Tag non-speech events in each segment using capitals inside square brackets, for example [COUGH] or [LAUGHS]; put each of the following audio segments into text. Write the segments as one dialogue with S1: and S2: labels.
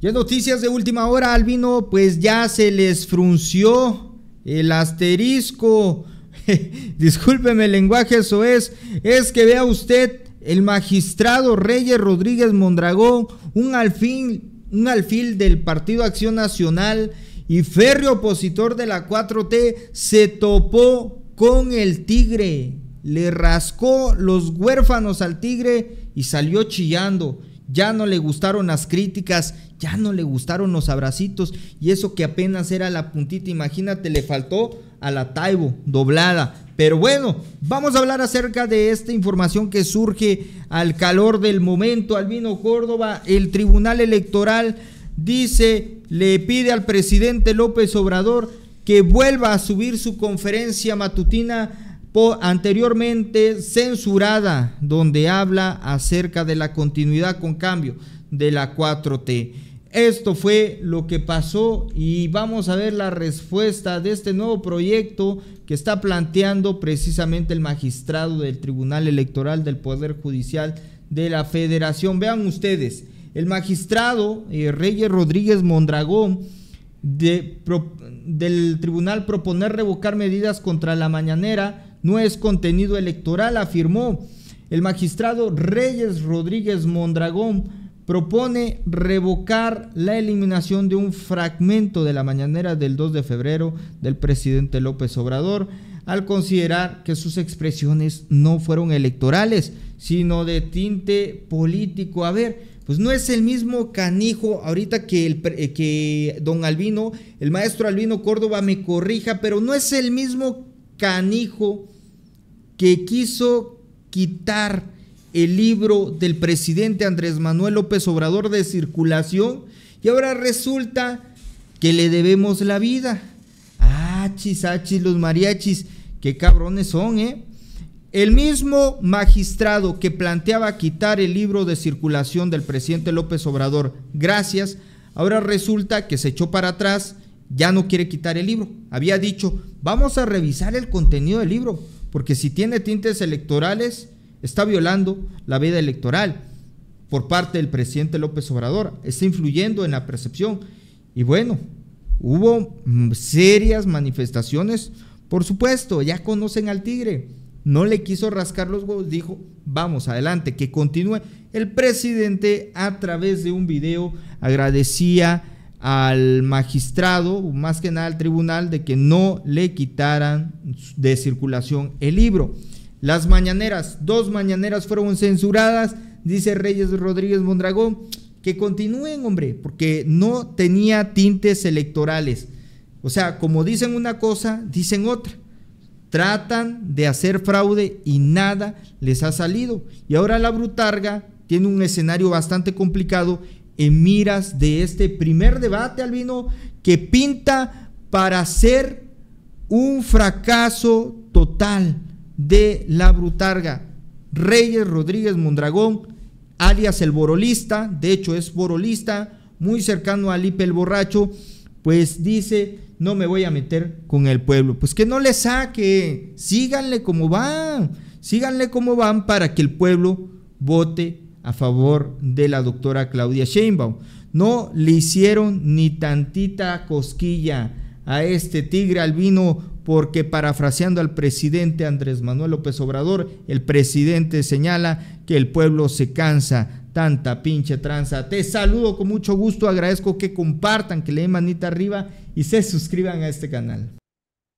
S1: Ya noticias de última hora, Albino, pues ya se les frunció el asterisco. [LAUGHS] Discúlpeme el lenguaje, eso es. Es que vea usted, el magistrado Reyes Rodríguez Mondragón, un alfil, un alfil del Partido Acción Nacional y férreo opositor de la 4T, se topó con el tigre. Le rascó los huérfanos al tigre y salió chillando ya no le gustaron las críticas, ya no le gustaron los abracitos y eso que apenas era la puntita, imagínate, le faltó a la Taibo doblada. Pero bueno, vamos a hablar acerca de esta información que surge al calor del momento. vino Córdoba, el Tribunal Electoral dice, le pide al presidente López Obrador que vuelva a subir su conferencia matutina anteriormente censurada, donde habla acerca de la continuidad con cambio de la 4T. Esto fue lo que pasó y vamos a ver la respuesta de este nuevo proyecto que está planteando precisamente el magistrado del Tribunal Electoral del Poder Judicial de la Federación. Vean ustedes, el magistrado eh, Reyes Rodríguez Mondragón del tribunal proponer revocar medidas contra la mañanera no es contenido electoral, afirmó. El magistrado Reyes Rodríguez Mondragón propone revocar la eliminación de un fragmento de la mañanera del 2 de febrero del presidente López Obrador al considerar que sus expresiones no fueron electorales, sino de tinte político. A ver, pues no es el mismo canijo ahorita que, el, eh, que don Albino, el maestro Albino Córdoba me corrija, pero no es el mismo canijo que quiso quitar el libro del presidente Andrés Manuel López Obrador de circulación y ahora resulta que le debemos la vida. Achis, achis, los mariachis, qué cabrones son, ¿eh? El mismo magistrado que planteaba quitar el libro de circulación del presidente López Obrador, gracias, ahora resulta que se echó para atrás ya no quiere quitar el libro. Había dicho, vamos a revisar el contenido del libro, porque si tiene tintes electorales, está violando la veda electoral por parte del presidente López Obrador, está influyendo en la percepción. Y bueno, hubo mm, serias manifestaciones, por supuesto, ya conocen al tigre, no le quiso rascar los huevos, dijo, vamos adelante, que continúe. El presidente a través de un video agradecía al magistrado, más que nada al tribunal, de que no le quitaran de circulación el libro. Las mañaneras, dos mañaneras fueron censuradas, dice Reyes Rodríguez Mondragón, que continúen, hombre, porque no tenía tintes electorales. O sea, como dicen una cosa, dicen otra. Tratan de hacer fraude y nada les ha salido. Y ahora la brutarga tiene un escenario bastante complicado en miras de este primer debate, Albino, que pinta para ser un fracaso total de la brutarga. Reyes Rodríguez Mondragón, alias el Borolista, de hecho es Borolista, muy cercano a Lipe el Borracho, pues dice, no me voy a meter con el pueblo. Pues que no le saque, síganle como van, síganle como van para que el pueblo vote a favor de la doctora Claudia Sheinbaum. No le hicieron ni tantita cosquilla a este tigre albino porque parafraseando al presidente Andrés Manuel López Obrador, el presidente señala que el pueblo se cansa tanta pinche tranza. Te saludo con mucho gusto, agradezco que compartan, que le den manita arriba y se suscriban a este canal.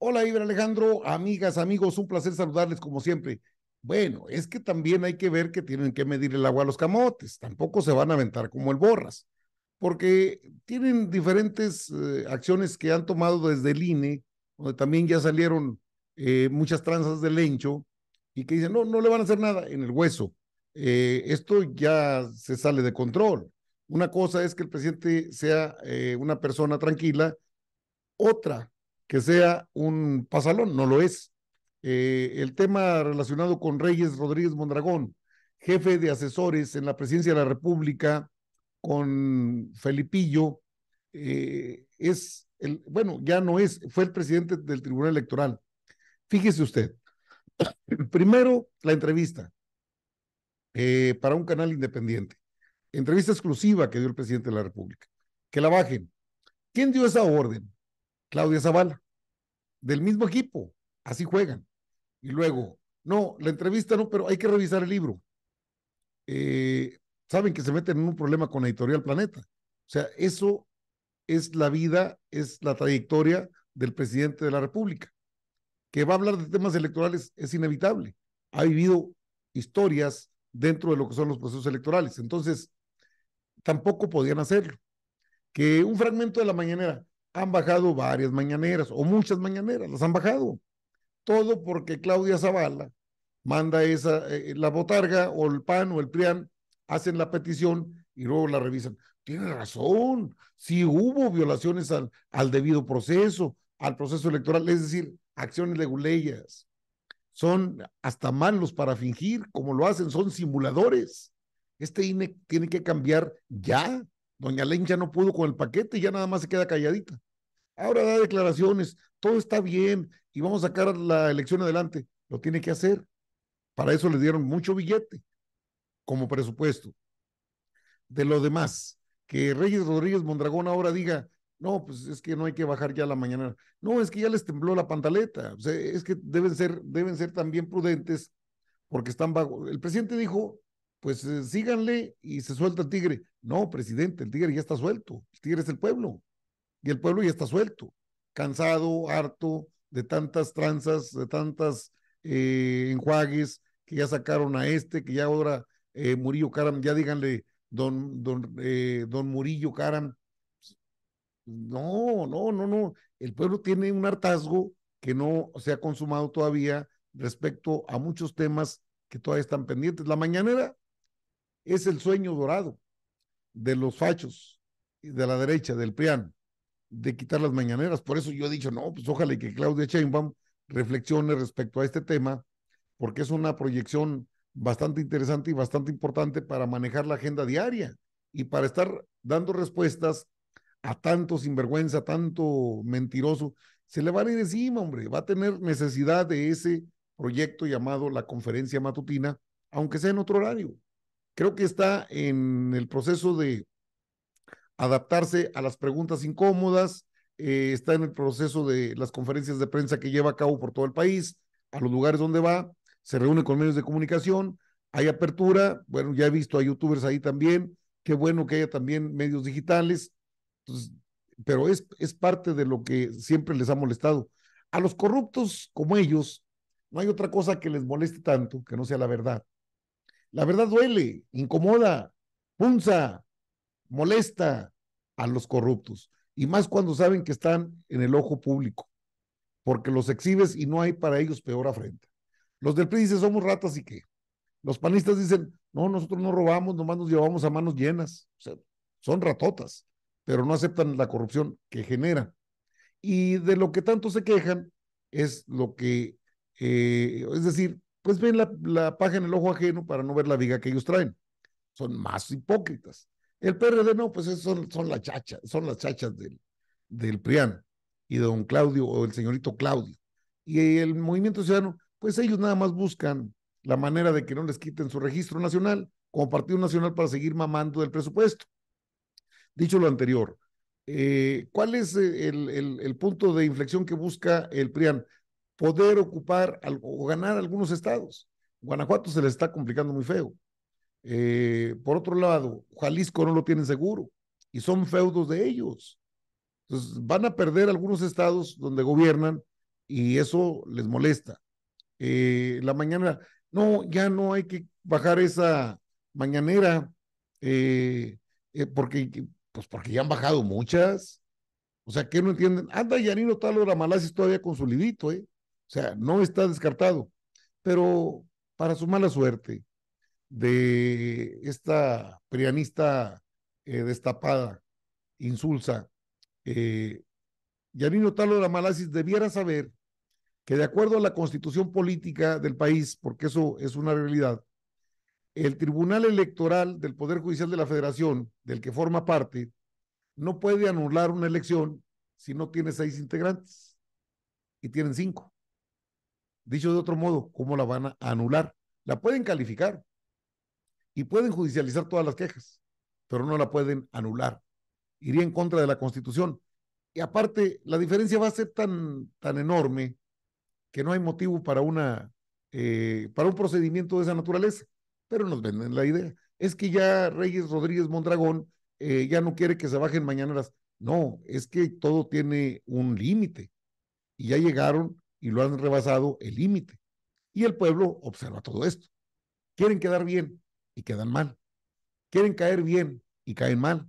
S2: Hola Ibra Alejandro, amigas, amigos, un placer saludarles como siempre. Bueno, es que también hay que ver que tienen que medir el agua a los camotes, tampoco se van a aventar como el borras, porque tienen diferentes eh, acciones que han tomado desde el INE, donde también ya salieron eh, muchas tranzas de lencho y que dicen, no, no le van a hacer nada en el hueso. Eh, esto ya se sale de control. Una cosa es que el presidente sea una persona tranquila, otra que sea un pasalón, no lo es. Eh, el tema relacionado con Reyes Rodríguez Mondragón, jefe de asesores en la presidencia de la República con Felipillo, eh, es, el, bueno, ya no es, fue el presidente del Tribunal Electoral. Fíjese usted, [CLEARS THROAT] primero la entrevista eh, para un canal independiente, entrevista exclusiva que dio el presidente de la República, que la bajen. ¿Quién dio esa orden? Claudia Zavala, del mismo equipo, así juegan. Y luego, no, la entrevista no, pero hay que revisar el libro. Eh, saben que se meten en un problema con Editorial Planeta. O sea, eso es la vida, es la trayectoria del presidente de la República. Que va a hablar de temas electorales es inevitable. Ha vivido historias dentro de lo que son los procesos electorales. Entonces, tampoco podían hacerlo. Que un fragmento de la mañanera, han bajado varias mañaneras o muchas mañaneras, las han bajado todo porque Claudia Zavala manda esa, eh, eh, la botarga o el PAN o el PRIAN, hacen la petición y luego la revisan. Tiene razón, si hubo violaciones al, al debido proceso, al proceso electoral, es decir, acciones leguleyas. Son hasta malos para fingir, como lo hacen, son simuladores. Este INE tiene que cambiar ya. Doña Len ya no pudo con el paquete, ya nada más se queda calladita. Ahora da declaraciones, todo está bien, y vamos a sacar la elección adelante. Lo tiene que hacer. Para eso le dieron mucho billete como presupuesto. De lo demás, que Reyes Rodríguez Mondragón ahora diga, no, pues es que no hay que bajar ya la mañana. No, es que ya les tembló la pantaleta. es que deben ser, deben ser también prudentes porque están bajo. El presidente dijo, pues eh, síganle y se suelta el tigre. No, presidente, el tigre ya está suelto. El tigre es el pueblo. Y el pueblo ya está suelto. Cansado, harto, de tantas tranzas, de tantas eh, enjuagues que ya sacaron a este, que ya ahora eh, Murillo Caram, ya díganle don, don, eh, don Murillo Caram. No, no, no, no. El pueblo tiene un hartazgo que no se ha consumado todavía respecto a muchos temas que todavía están pendientes. La mañanera es el sueño dorado de los fachos y de la derecha, del PRIAN de quitar las mañaneras. Por eso yo he dicho, no, pues ojalá que Claudia Sheinbaum reflexione respecto a este tema, porque es una proyección bastante interesante y bastante importante para manejar la agenda diaria y para estar dando respuestas a tanto sinvergüenza, tanto mentiroso. Se le va a ir encima, hombre, va a tener necesidad de ese proyecto llamado la conferencia matutina, aunque sea en otro horario. Creo que está en el proceso de adaptarse a las preguntas incómodas, eh, está en el proceso de las conferencias de prensa que lleva a cabo por todo el país, a los lugares donde va, se reúne con medios de comunicación, hay apertura, bueno, ya he visto a youtubers ahí también, qué bueno que haya también medios digitales, pero es, es parte de lo que siempre les ha molestado. A los corruptos como ellos, no hay otra cosa que les moleste tanto que no sea la verdad. La verdad duele, incomoda, punza, molesta a los corruptos, y más cuando saben que están en el ojo público, porque los exhibes y no hay para ellos peor afrenta. Los del PRI dicen, somos ratas y qué. Los panistas dicen, no, nosotros no robamos, nomás nos llevamos a manos llenas. O sea, son ratotas, pero no aceptan la corrupción que genera Y de lo que tanto se quejan es lo que, eh, es decir, pues ven la, la paja en el ojo ajeno para no ver la viga que ellos traen. Son más hipócritas. El PRD no, pues son, son las chachas, son las chachas del, del PRIAN y de don Claudio o el señorito Claudio. Y el Movimiento Ciudadano, pues ellos nada más buscan la manera de que no les quiten su registro nacional como Partido Nacional para seguir mamando del presupuesto. Dicho lo anterior, eh, ¿cuál es eh, el, punto de inflexión que busca el PRIAN? Poder ocupar o ganar algunos estados. Guanajuato se le está complicando muy feo. Eh, por otro lado, Jalisco no lo tienen seguro y son feudos de ellos. Entonces, van a perder algunos estados donde gobiernan y eso les molesta. Eh, la mañana, no, ya no hay que bajar esa mañanera eh, porque, pues porque ya han bajado muchas. O sea, que no entienden. Anda Yanino Talo de Malasis todavía con su libito, ¿eh? O sea, no está descartado. Pero para su mala suerte, de esta prianista eh, destapada, insulsa, eh, Yanino Talo de la Malasis debiera saber que de acuerdo a la constitución política del país, porque eso es una realidad, el Tribunal Electoral del Poder Judicial de la Federación, del que forma parte, no puede anular una elección si no tiene seis integrantes y tienen cinco. Dicho de otro modo, ¿cómo la van a anular? La pueden calificar, y pueden judicializar todas las quejas, pero no la pueden anular. Iría en contra de la Constitución. Y aparte, la diferencia va a ser tan, tan enorme que no hay motivo para, una, eh, para un procedimiento de esa naturaleza. Pero nos venden la idea. Es que ya Reyes Rodríguez Mondragón eh, ya no quiere que se bajen mañana las. No, es que todo tiene un límite. Y ya llegaron y lo han rebasado el límite. Y el pueblo observa todo esto. Quieren quedar bien, quedan mal. Quieren caer bien y caen mal.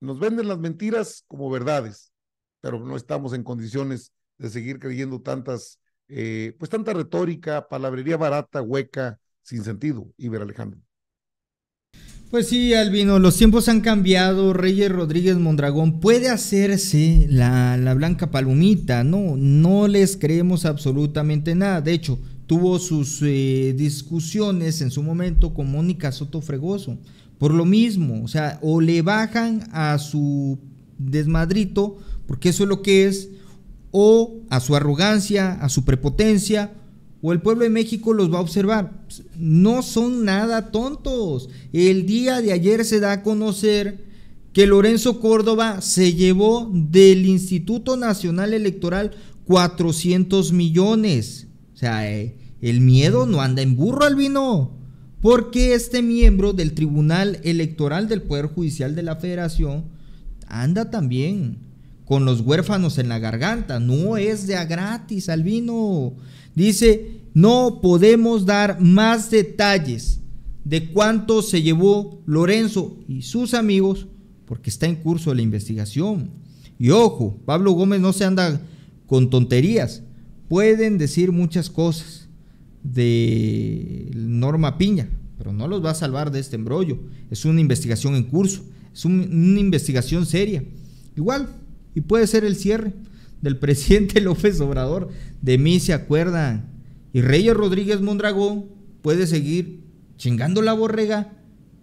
S2: Nos venden las mentiras como verdades, pero no estamos en condiciones de seguir creyendo tantas, eh, pues tanta retórica, palabrería barata, hueca, sin sentido, Iber Alejandro.
S1: Pues sí, Albino, los tiempos han cambiado. Reyes Rodríguez Mondragón puede hacerse la, la, blanca palomita, ¿no? No les creemos absolutamente nada. De hecho, tuvo sus eh, discusiones en su momento con Mónica Soto Fregoso. Por lo mismo, o sea, o le bajan a su desmadrito, porque eso es lo que es, o a su arrogancia, a su prepotencia, o el pueblo de México los va a observar. No son nada tontos. El día de ayer se da a conocer que Lorenzo Córdoba se llevó del Instituto Nacional Electoral 400 millones. O sea, eh, el miedo no anda en burro, Albino. Porque este miembro del Tribunal Electoral del Poder Judicial de la Federación anda también con los huérfanos en la garganta. No es de a gratis, Albino. Dice, no podemos dar más detalles de cuánto se llevó Lorenzo y sus amigos porque está en curso la investigación. Y ojo, Pablo Gómez no se anda con tonterías. Pueden decir muchas cosas de Norma Piña, pero no los va a salvar de este embrollo. Es una investigación en curso, es una investigación seria. Igual, y puede ser el cierre del [LAUGHS] presidente López Obrador. De mí se acuerdan. Y Reyes Rodríguez Mondragón puede seguir chingando la borrega,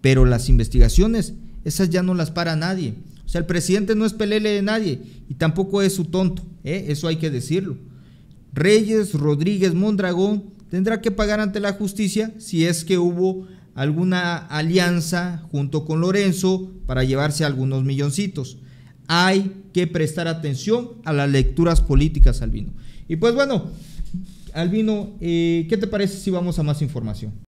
S1: pero las investigaciones, esas ya no las para nadie. O sea, el presidente no es pelele de nadie y tampoco es su tonto, ¿eh? eso hay que decirlo. Reyes Rodríguez Mondragón tendrá que pagar ante la justicia si es que hubo alguna alianza junto con Lorenzo para llevarse algunos milloncitos. Hay que prestar atención a las lecturas políticas, Albino. Y pues bueno, Albino, eh, ¿qué te parece si vamos a más información?